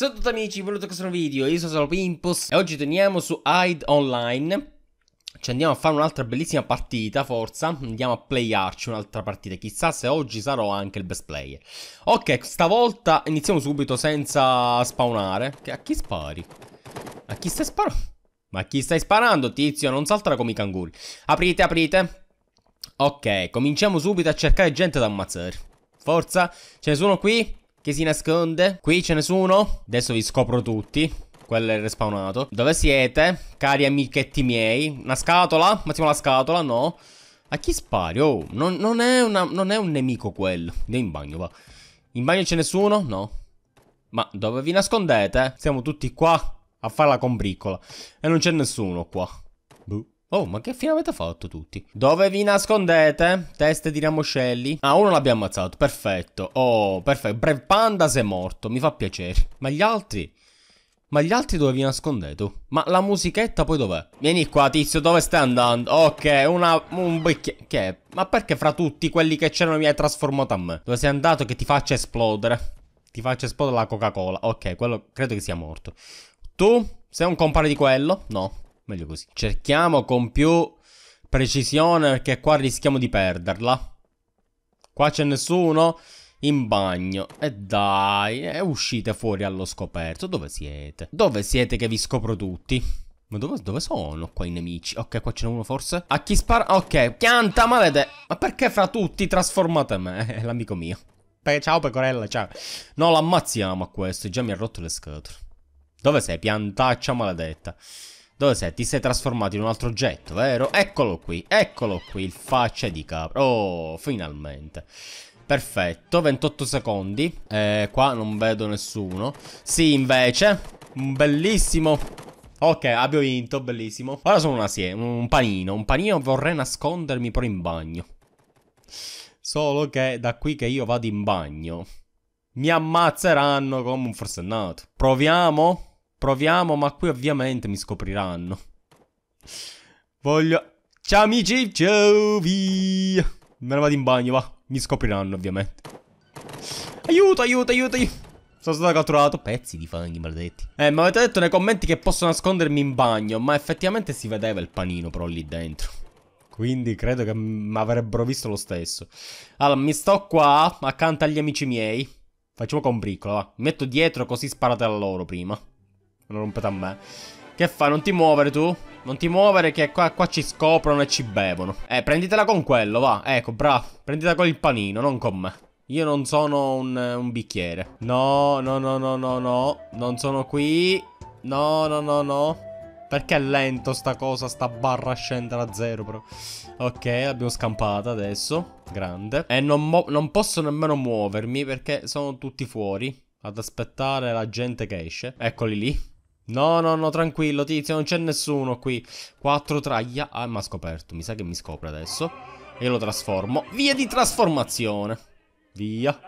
Ciao a tutti amici, benvenuti a questo nuovo video, io sono Pimpos e oggi torniamo su Hide Online Ci andiamo a fare un'altra bellissima partita, forza, andiamo a playarci un'altra partita, chissà se oggi sarò anche il best player Ok, stavolta iniziamo subito senza spawnare Che a chi spari? A chi stai sparando? Ma a chi stai sparando tizio? Non saltare come i canguri Aprite, aprite Ok, cominciamo subito a cercare gente da ammazzare Forza, ce ne sono qui chi si nasconde? Qui ce ne sono? Adesso vi scopro tutti quello è respawnato Dove siete? Cari amichetti miei Una scatola? Ma siamo la scatola? No A chi spari? Oh, non, non, è, una, non è un nemico quello Andiamo in bagno, va In bagno c'è nessuno? No Ma dove vi nascondete? Siamo tutti qua a fare la combriccola E non c'è nessuno qua Oh, ma che fine avete fatto tutti? Dove vi nascondete? Teste di ramoscelli. Ah, uno l'abbiamo ammazzato, perfetto. Oh, perfetto. Brev Panda sei morto, mi fa piacere. Ma gli altri? Ma gli altri dove vi nascondete? Oh, ma la musichetta poi dov'è? Vieni qua, tizio, dove stai andando? Ok, una... un bicchiere... Che? Ma perché fra tutti quelli che c'erano mi hai trasformato a me? Dove sei andato che ti faccia esplodere? Ti faccia esplodere la Coca-Cola. Ok, quello credo che sia morto. Tu? Sei un compare di quello? No meglio così. Cerchiamo con più precisione perché qua rischiamo di perderla. Qua c'è nessuno in bagno. E dai, e uscite fuori allo scoperto. Dove siete? Dove siete che vi scopro tutti? Ma dove, dove sono qua i nemici? Ok, qua ce n'è uno forse. A chi spara? Ok, pianta maledetta. Ma perché fra tutti trasformate me? È l'amico mio. Pe ciao pecorella, ciao. No, l'ammazziamo a questo. Già mi ha rotto le scatole. Dove sei, piantaccia maledetta? Dove sei? Ti sei trasformato in un altro oggetto, vero? Eccolo qui, eccolo qui, il faccia di capra. Oh, finalmente. Perfetto, 28 secondi. Eh, qua non vedo nessuno. Sì, invece, bellissimo. Ok, abbiamo vinto, bellissimo. Ora sono una un panino. Un panino vorrei nascondermi però in bagno. Solo che da qui che io vado in bagno, mi ammazzeranno come un forsennato. Proviamo? Proviamo, ma qui ovviamente mi scopriranno. Voglio... Ciao amici, ciao via. Me ne vado in bagno, va. Mi scopriranno ovviamente. Aiuto, aiuto, aiuto, aiuto. Sono stato catturato. Pezzi di fanghi maledetti. Eh, mi avete detto nei commenti che posso nascondermi in bagno, ma effettivamente si vedeva il panino però lì dentro. Quindi credo che mi avrebbero visto lo stesso. Allora, mi sto qua accanto agli amici miei. Facciamo con briccola, va. Mi metto dietro così sparate a loro prima. Non rompete a me. Che fa? Non ti muovere tu? Non ti muovere che qua, qua, ci scoprono e ci bevono. Eh, prenditela con quello, va. Ecco, bravo. Prenditela con il panino, non con me. Io non sono un, un bicchiere. No, no, no, no, no, no. Non sono qui. No, no, no, no. Perché è lento sta cosa, sta barra scendere a zero però Ok, l'abbiamo scampata adesso Grande E non, non, posso nemmeno muovermi perché sono tutti fuori Ad aspettare la gente che esce Eccoli lì No, no, no, tranquillo, tizio, non c'è nessuno qui. Quattro traglia. Ah, mi ha scoperto. Mi sa che mi scopre adesso. Io lo trasformo. Via di trasformazione. Via.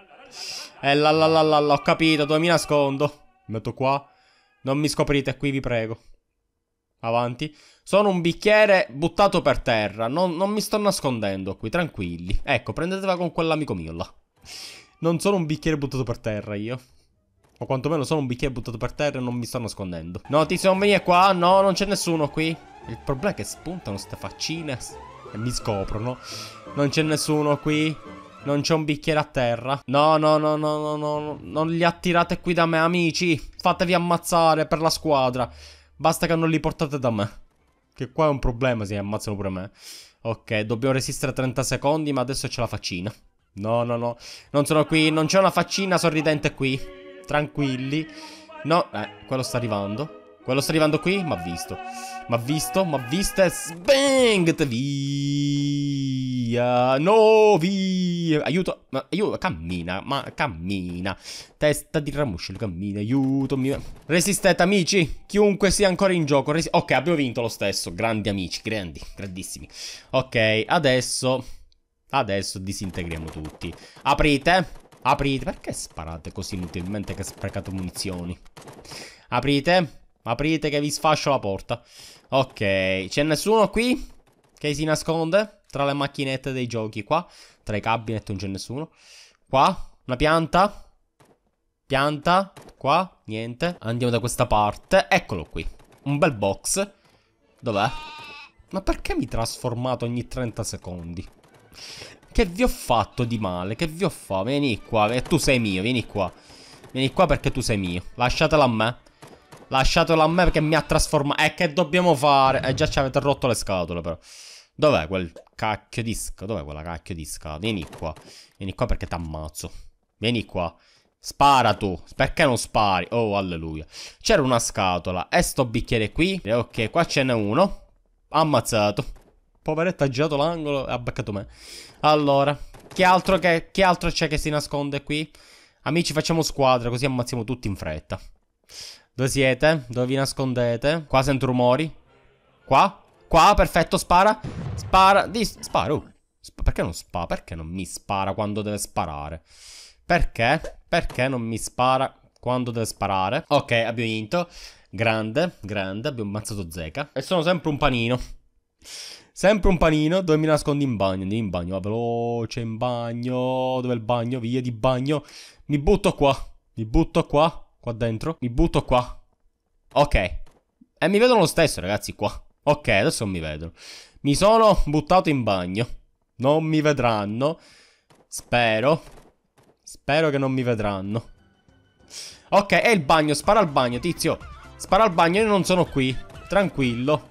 Eh, la la la la la, ho capito, dove mi nascondo? metto qua. Non mi scoprite qui, vi prego. Avanti. Sono un bicchiere buttato per terra. Non, non mi sto nascondendo qui, tranquilli. Ecco, prendetela con quell'amico mio là. Non sono un bicchiere buttato per terra io. O quantomeno sono un bicchiere buttato per terra e non mi sto nascondendo. No, ti sono venire qua. No, non c'è nessuno qui. Il problema è che spuntano ste faccine e mi scoprono. Non c'è nessuno qui. Non c'è un bicchiere a terra. No, no, no, no, no, no. Non li attirate qui da me, amici. Fatevi ammazzare per la squadra. Basta che non li portate da me. Che qua è un problema se ammazzano pure me. Ok, dobbiamo resistere 30 secondi, ma adesso c'è la faccina. No, no, no. Non sono qui. Non c'è una faccina sorridente qui tranquilli. No, eh, quello sta arrivando. Quello sta arrivando qui, ma visto. Ma visto, ma visto e sbang! Via! No, via! Aiuto! Ma aiuto, cammina, ma cammina. Testa di ramuscello, cammina, aiuto. Mio. Resistete, amici. Chiunque sia ancora in gioco. Resi ok, abbiamo vinto lo stesso. Grandi amici, grandi, grandissimi. Ok, adesso... Adesso disintegriamo tutti. Aprite. Aprite. Perché sparate così inutilmente che sprecate munizioni? Aprite. Aprite che vi sfascio la porta. Ok. C'è nessuno qui? Che si nasconde? Tra le macchinette dei giochi qua. Tra i cabinet non c'è nessuno. Qua. Una pianta. Pianta. Qua. Niente. Andiamo da questa parte. Eccolo qui. Un bel box. Dov'è? Ma perché mi trasformato ogni 30 secondi? Che vi ho fatto di male? Che vi ho fatto? Vieni qua, e tu sei mio, vieni qua. Vieni qua perché tu sei mio. Lasciatela a me. Lasciatela a me perché mi ha trasformato. E eh, che dobbiamo fare? Eh, già ci avete rotto le scatole, però. Dov'è quel cacchio di scatola? Dov'è quella cacchio di scatola? Vieni qua. Vieni qua perché t'ammazzo. Vieni qua. Spara tu. Perché non spari? Oh, alleluia. C'era una scatola. E sto bicchiere qui. Ok, qua ce n'è uno. Ammazzato. Poveretto ha girato l'angolo e ha beccato me. Allora, che altro, che, che c'è che si nasconde qui? Amici, facciamo squadra, così ammazziamo tutti in fretta. Dove siete? Dove vi nascondete? Qua sento rumori. Qua? Qua, perfetto, spara. Spara. Di, spara, uh. Sp perché non spara? Perché non mi spara quando deve sparare? Perché? Perché non mi spara quando deve sparare? Ok, abbiamo vinto. Grande, grande. Abbiamo ammazzato Zeca. E sono sempre un panino. Sempre un panino dove mi nascondi in bagno. Andiamo in bagno, va veloce, in bagno. Dove il bagno? Via di bagno. Mi butto qua. Mi butto qua. Qua dentro. Mi butto qua. Ok. E eh, mi vedono lo stesso, ragazzi, qua. Ok, adesso mi vedono. Mi sono buttato in bagno. Non mi vedranno. Spero. Spero che non mi vedranno. Ok, è il bagno. Spara al bagno, tizio. Spara al bagno, io non sono qui. Tranquillo.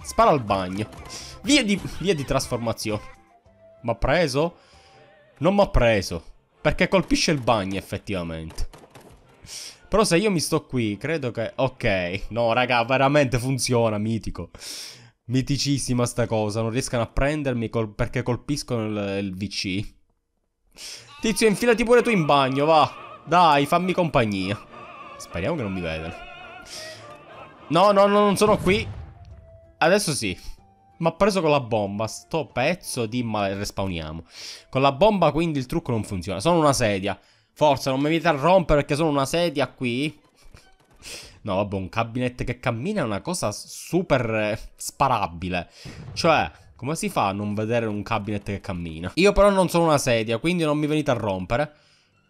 Spara al bagno. Via di, via di trasformazione. M'ha preso? Non mi ha preso. Perché colpisce il bagno, effettivamente. Però se io mi sto qui, credo che... Ok, no raga, veramente funziona, mitico. Miticissima sta cosa, non riescano a prendermi col... perché colpiscono il, il VC. Tizio, infilati pure tu in bagno, va. Dai, fammi compagnia. Speriamo che non mi vedano. No, no, no, non sono qui. Adesso sì. Ma ha preso con la bomba. Sto pezzo di male. Respawniamo. Con la bomba, quindi il trucco non funziona. Sono una sedia. Forza, non mi vieta a rompere perché sono una sedia qui. No, vabbè, un cabinet che cammina è una cosa super eh, sparabile. Cioè, come si fa a non vedere un cabinet che cammina? Io però non sono una sedia, quindi non mi venite a rompere.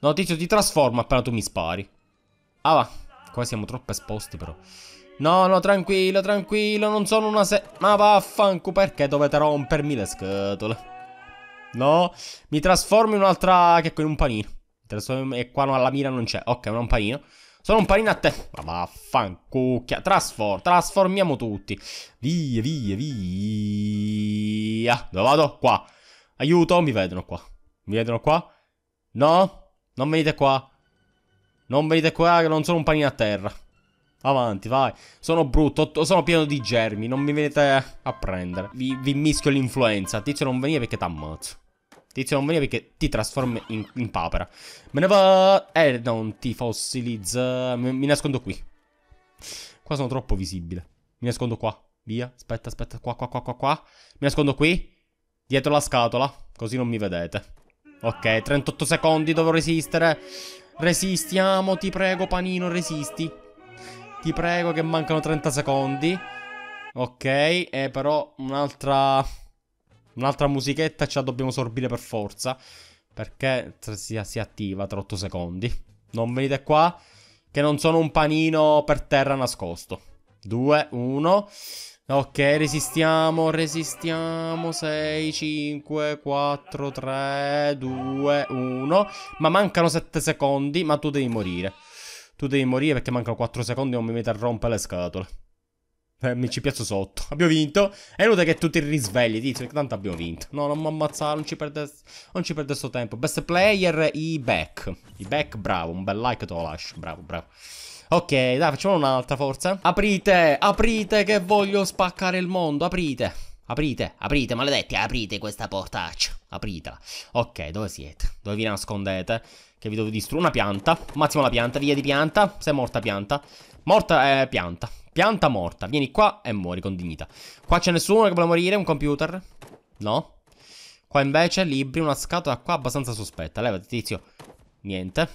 No, tizio, ti trasforma appena tu mi spari. Ah, va. Qua siamo troppo esposti, però. No, no, tranquillo, tranquillo, non sono una se... Ma vaffanculo, perché dovete rompermi le scatole? No, mi trasformo in un'altra... che ecco, in un panino. E qua alla mira non c'è. Ok, non un panino. Sono un panino a te. Ma vaffanculo, Trasfor... Trasformiamo tutti. Via, via, via. Dove vado? Qua. Aiuto, mi vedono qua. Mi vedono qua? No? Non venite qua. Non venite qua che non sono un panino a terra. Avanti, vai. Sono brutto, sono pieno di germi, non mi venite a prendere. Vi, vi mischio l'influenza. Tizio non venire perché ti ammazzo. Tizio non venire perché ti trasformi in, in, papera. Me ne va... Eh, non ti fossilizza. Mi, mi nascondo qui. Qua sono troppo visibile. Mi nascondo qua. Via, aspetta, aspetta. Qua, qua, qua, qua, qua. Mi nascondo qui. Dietro la scatola. Così non mi vedete. Ok, 38 secondi, devo resistere. Resistiamo, ti prego, panino, resisti. Ti prego che mancano 30 secondi. Ok, eh, però un'altra... Un'altra musichetta ce la dobbiamo sorbire per forza. Perché si, si attiva tra 8 secondi. Non venite qua che non sono un panino per terra nascosto. 2, 1... Ok, resistiamo, resistiamo, 6, 5, 4, 3, 2, 1 Ma mancano 7 secondi, ma tu devi morire tu devi morire perché mancano 4 secondi e non mi metti a rompere le scatole. Eh, mi ci piazzo sotto. Abbiamo vinto. È inutile che tu ti risvegli, dici, tanto abbiamo vinto. No, non mi ammazzare, non ci perde, non ci perde sto tempo. Best player, i back. I back, bravo, un bel like te lo lascio, bravo, bravo. Ok, dai, facciamo un'altra forza. Aprite, aprite che voglio spaccare il mondo, aprite. Aprite, aprite, maledetti, aprite questa portaccia. Apritela. Ok, dove siete? Dove vi nascondete? Che vi devo distruggere una pianta. Massimo la pianta, via di pianta. Sei morta pianta. Morta è eh, pianta. Pianta morta. Vieni qua e muori con dignità. Qua c'è nessuno che vuole morire, un computer. No. Qua invece libri, una scatola qua abbastanza sospetta. Levati tizio. Niente.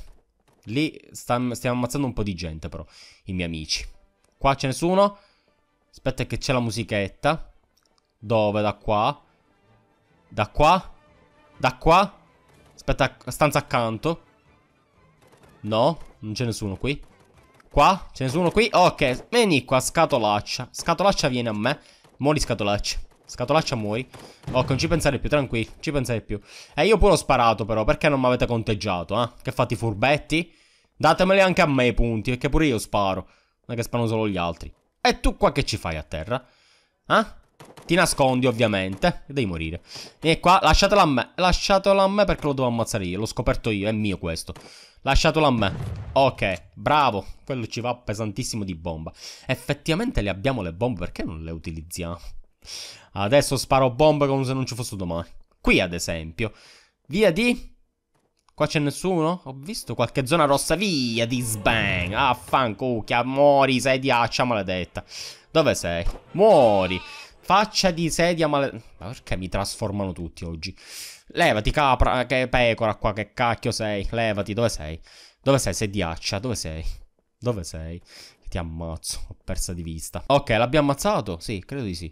Lì stiamo ammazzando un po' di gente però, i miei amici. Qua c'è nessuno? Aspetta che c'è la musichetta. Dove? Da qua? Da qua? Da qua? Aspetta, stanza accanto. No, non c'è nessuno qui. Qua? C'è nessuno qui? Ok, vieni qua, scatolaccia. Scatolaccia viene a me. Muori scatolaccia. Scatolaccia muori. Ok, non ci pensare più, tranquillo non ci pensare più. E eh, io pure ho sparato però, perché non mi avete conteggiato, eh? Che fate i furbetti? Datemeli anche a me i punti, perché pure io sparo. Non è che sparano solo gli altri. E tu qua che ci fai a terra? Eh? Ti nascondi ovviamente Devi morire E qua lasciatelo a me Lasciatelo a me perché lo devo ammazzare io L'ho scoperto io, è mio questo Lasciatelo a me. Ok, bravo. Quello ci va pesantissimo di bomba. Effettivamente le abbiamo le bombe, perché non le utilizziamo? Adesso sparo bombe come se non ci fosse domani. Qui, ad esempio. Via di... Qua c'è nessuno? Ho visto qualche zona rossa. Via di sbang. Ah, fancucchia. Muori, sei di accia maledetta. Dove sei? Muori. Faccia di sedia male... perché mi trasformano tutti oggi? Levati, capra, che pecora qua, che cacchio sei? Levati, dove sei? Dove sei, sediaccia? Dove sei? Dove sei? Ti ammazzo, ho persa di vista. Ok, l'abbiamo ammazzato? Sì, credo di sì.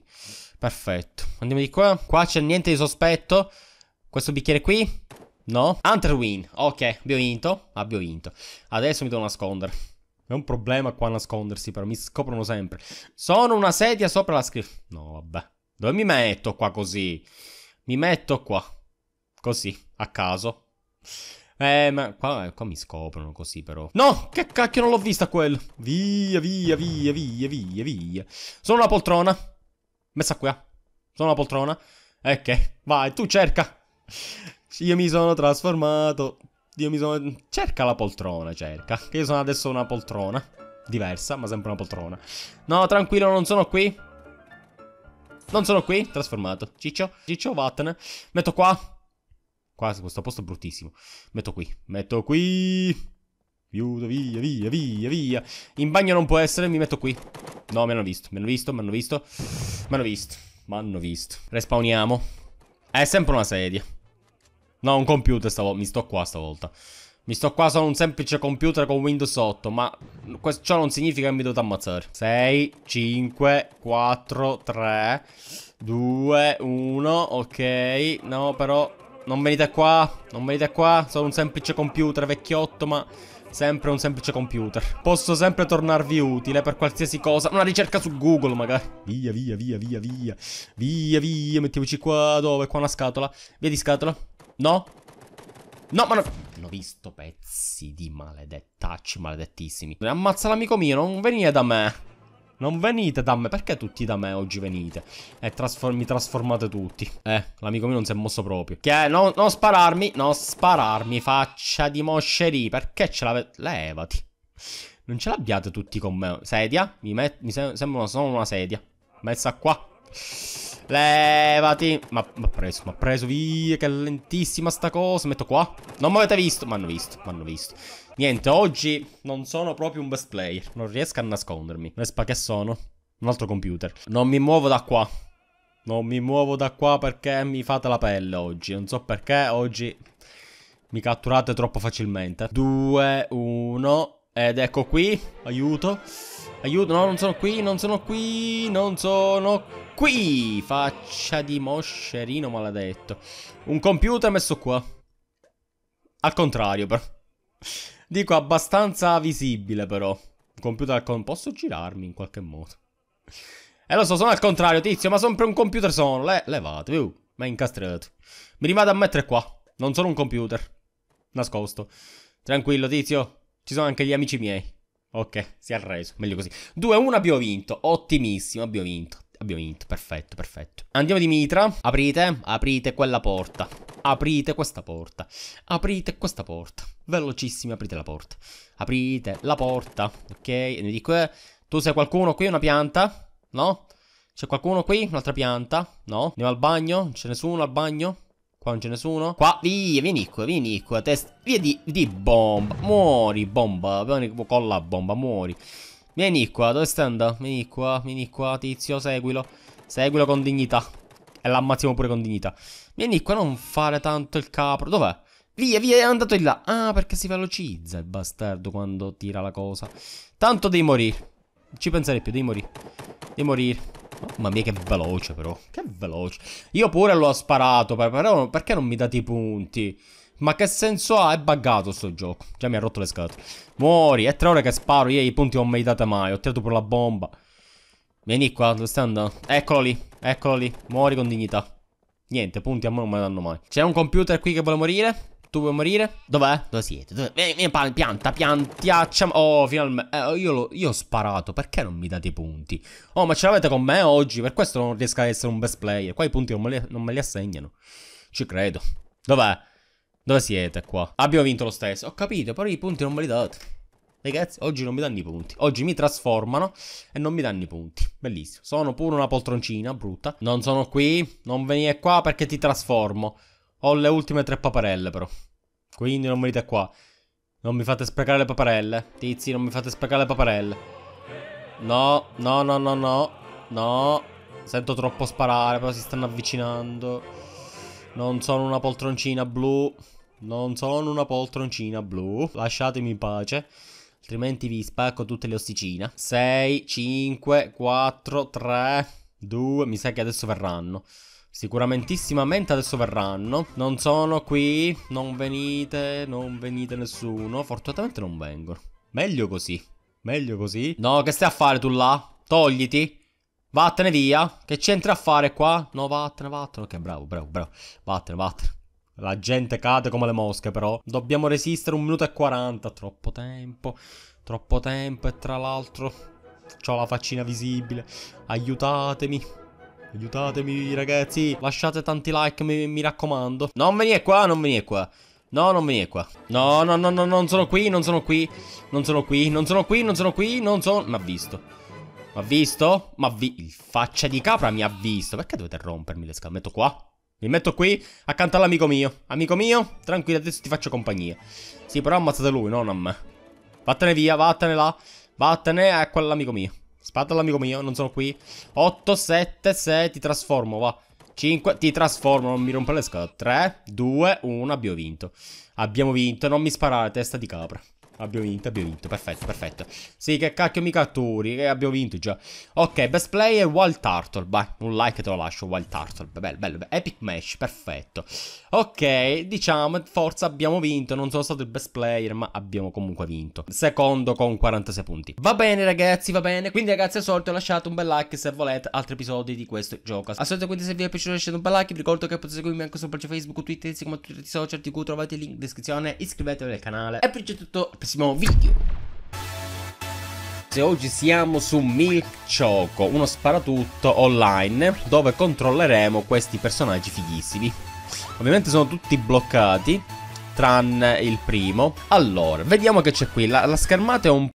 Perfetto. Andiamo di qua. Qua c'è niente di sospetto. Questo bicchiere qui? No. Hunter win. Ok, abbiamo vinto. Abbiamo vinto. Adesso mi devo nascondere. È un problema qua nascondersi, però mi scoprono sempre. Sono una sedia sopra la scrivania. No, vabbè. Dove mi metto qua così? Mi metto qua. Così, a caso. Eh, ma qua, qua mi scoprono così però. No, che cacchio non l'ho vista quella. Via, via, via, via, via, via. Sono una poltrona. Messa qua. Sono una poltrona. E Vai, tu cerca. Io mi sono trasformato. Dio mi sono... Cerca la poltrona, cerca. Che io sono adesso una poltrona. Diversa, ma sempre una poltrona. No, tranquillo, non sono qui. Non sono qui. Trasformato. Ciccio, ciccio, vattene. Metto qua. Qua, questo posto è bruttissimo. Metto qui. Metto qui. Chiudo, via, via, via, via. In bagno non può essere, mi metto qui. No, mi hanno visto, mi hanno visto, mi hanno visto. Mi hanno visto, mi hanno visto. Respawniamo. È sempre una sedia. No, un computer stavolta. Mi sto qua stavolta. Mi sto qua, sono un semplice computer con Windows 8, ma ciò non significa che mi dovete ammazzare. 6, 5, 4, 3, 2, 1, ok. No, però, non venite qua, non venite qua. Sono un semplice computer vecchiotto, ma sempre un semplice computer. Posso sempre tornarvi utile per qualsiasi cosa. Una ricerca su Google, magari. Via, via, via, via, via. Via, via, mettiamoci qua, dove? Qua una scatola. Via di scatola. No? No, ma non... L'ho visto pezzi di maledettacci, maledettissimi. Ammazza l'amico mio, non venire da me. Non venite da me, perché tutti da me oggi venite? E trasform mi trasformate tutti. Eh, l'amico mio non si è mosso proprio. Che non no spararmi, non spararmi, faccia di mosceri. Perché ce l'avete? Levati. Non ce l'abbiate tutti con me. Sedia, mi, mi se sembra solo una sedia. Messa qua. Levati. Ma ha preso, ma ha preso. Via, che lentissima sta cosa. Metto qua. Non mi avete visto. hanno visto, hanno visto. Niente, oggi non sono proprio un best player. Non riesco a nascondermi. Vespa che sono? Un altro computer. Non mi muovo da qua. Non mi muovo da qua perché mi fate la pelle oggi. Non so perché oggi mi catturate troppo facilmente. 2, 1. Ed ecco qui. Aiuto. Aiuto, no, non sono qui, non sono qui, non sono qui. Faccia di moscerino maledetto. Un computer messo qua. Al contrario, però. Dico abbastanza visibile, però. Un computer al contrario. Posso girarmi in qualche modo? Eh lo so, sono al contrario, tizio, ma sono sempre un computer sono. Le levate, uh, ma incastrato. Mi rimane a mettere qua. Non sono un computer. Nascosto. Tranquillo, tizio. Ci sono anche gli amici miei. Ok, si è arreso, meglio così. 2-1 abbiamo vinto, ottimissimo, abbiamo vinto. Abbiamo vinto, perfetto, perfetto. Andiamo di mitra. Aprite, aprite quella porta. Aprite questa porta. Aprite questa porta. Velocissimi, aprite la porta. Aprite la porta. Ok, e mi dico, eh, tu sei qualcuno qui, una pianta? No? C'è qualcuno qui? Un'altra pianta? No? Andiamo al bagno? C'è nessuno al bagno? Qua non ce ne sono. Qua, via, vieni qua, vieni qua, testa. Via di, di bomba. Muori, bomba. con la bomba, muori. Vieni qua, dove stai andando? Vieni qua, vieni qua, tizio, seguilo. Seguilo con dignità. E l'ammazziamo pure con dignità. Vieni qua, non fare tanto il capro. Dov'è? Via, via, è andato di là. Ah, perché si velocizza il bastardo quando tira la cosa. Tanto devi morire. Non ci penserei più, devi morire. Devi morire. Mamma mia, che veloce, però. Che veloce. Io pure l'ho sparato, però perché non mi date i punti? Ma che senso ha? È buggato sto gioco. Già mi ha rotto le scatole. Muori, è tre ore che sparo, io i punti non me li date mai. Ho tirato pure la bomba. Vieni qua, dove stai andando? Eccolo lì, eccolo lì. Muori con dignità. Niente, punti a me non me ne danno mai. C'è un computer qui che vuole morire? Tu vuoi morire? Dov'è? Dove siete? Dov'è? Vieni, pianta, piantiaccia. Oh, finalmente. Eh, io, io, ho sparato. Perché non mi date i punti? Oh, ma ce l'avete con me oggi? Per questo non riesco ad essere un best player. Qua i punti non me li, non me li assegnano. Ci credo. Dov'è? Dove siete qua? Abbiamo vinto lo stesso. Ho capito, però i punti non me li date. Ragazzi, oggi non mi danno i punti. Oggi mi trasformano e non mi danno i punti. Bellissimo. Sono pure una poltroncina brutta. Non sono qui. Non venire qua perché ti trasformo. Ho le ultime tre paparelle però. Quindi non venite qua. Non mi fate sprecare le paparelle. Tizi, non mi fate sprecare le paparelle. No, no, no, no, no. No. Sento troppo sparare, però si stanno avvicinando. Non sono una poltroncina blu. Non sono una poltroncina blu. Lasciatemi in pace. Altrimenti vi spacco tutte le ossicine. 6, 5, 4, 3, 2. Mi sa che adesso verranno. Sicuramentissimamente adesso verranno. Non sono qui. Non venite. Non venite nessuno. Fortunatamente non vengono. Meglio così. Meglio così. No, che stai a fare tu là? Togliti. Vattene via. Che c'entri a fare qua? No, vattene, vattene. Ok, bravo, bravo, bravo. Vattene, vattene. La gente cade come le mosche, però. Dobbiamo resistere un minuto e 40. Troppo tempo. Troppo tempo. E tra l'altro... Ho la faccina visibile. Aiutatemi. Aiutatemi ragazzi Lasciate tanti like mi, mi raccomando Non venire qua, non venire qua No, non venire qua No, no, no, no, non sono qui, non sono qui Non sono qui, non sono qui, non sono qui Non sono... ha visto M'ha visto? M'ha visto Il faccia di capra mi ha visto Perché dovete rompermi le scale? Metto qua mi metto qui accanto all'amico mio. Amico mio, tranquillo, adesso ti faccio compagnia. Sì, però ammazzate lui, non a me. Vattene via, vattene là. Vattene ecco a quell'amico mio. Spatala, amico mio, non sono qui. 8, 7, 6, ti trasformo, va. 5, ti trasformo, non mi rompe le scatole. 3, 2, 1, abbiamo vinto. Abbiamo vinto, non mi sparare, testa di capra. Abbiamo vinto, abbiamo vinto, perfetto, perfetto Sì, che cacchio mica catturi, che abbiamo vinto già Ok, best play è Wild Turtle Vai, un like te lo lascio, Wild Turtle Bello, bello, bello. epic match, perfetto Ok, diciamo, forza abbiamo vinto Non sono stato il best player, ma abbiamo comunque vinto Secondo con 46 punti Va bene ragazzi, va bene Quindi ragazzi, al solito lasciate un bel like se volete altri episodi di questo gioco Al solito quindi se vi è piaciuto lasciate un bel like Vi ricordo che potete seguirmi anche su pagina Facebook, Twitter, Instagram, tutti i social Di cui trovate il link in descrizione Iscrivetevi al canale E per tutto prossimo video oggi siamo su Milk Choco, uno sparatutto online dove controlleremo questi personaggi fighissimi. Ovviamente sono tutti bloccati, tranne il primo. Allora, vediamo che c'è qui. La, la schermata è un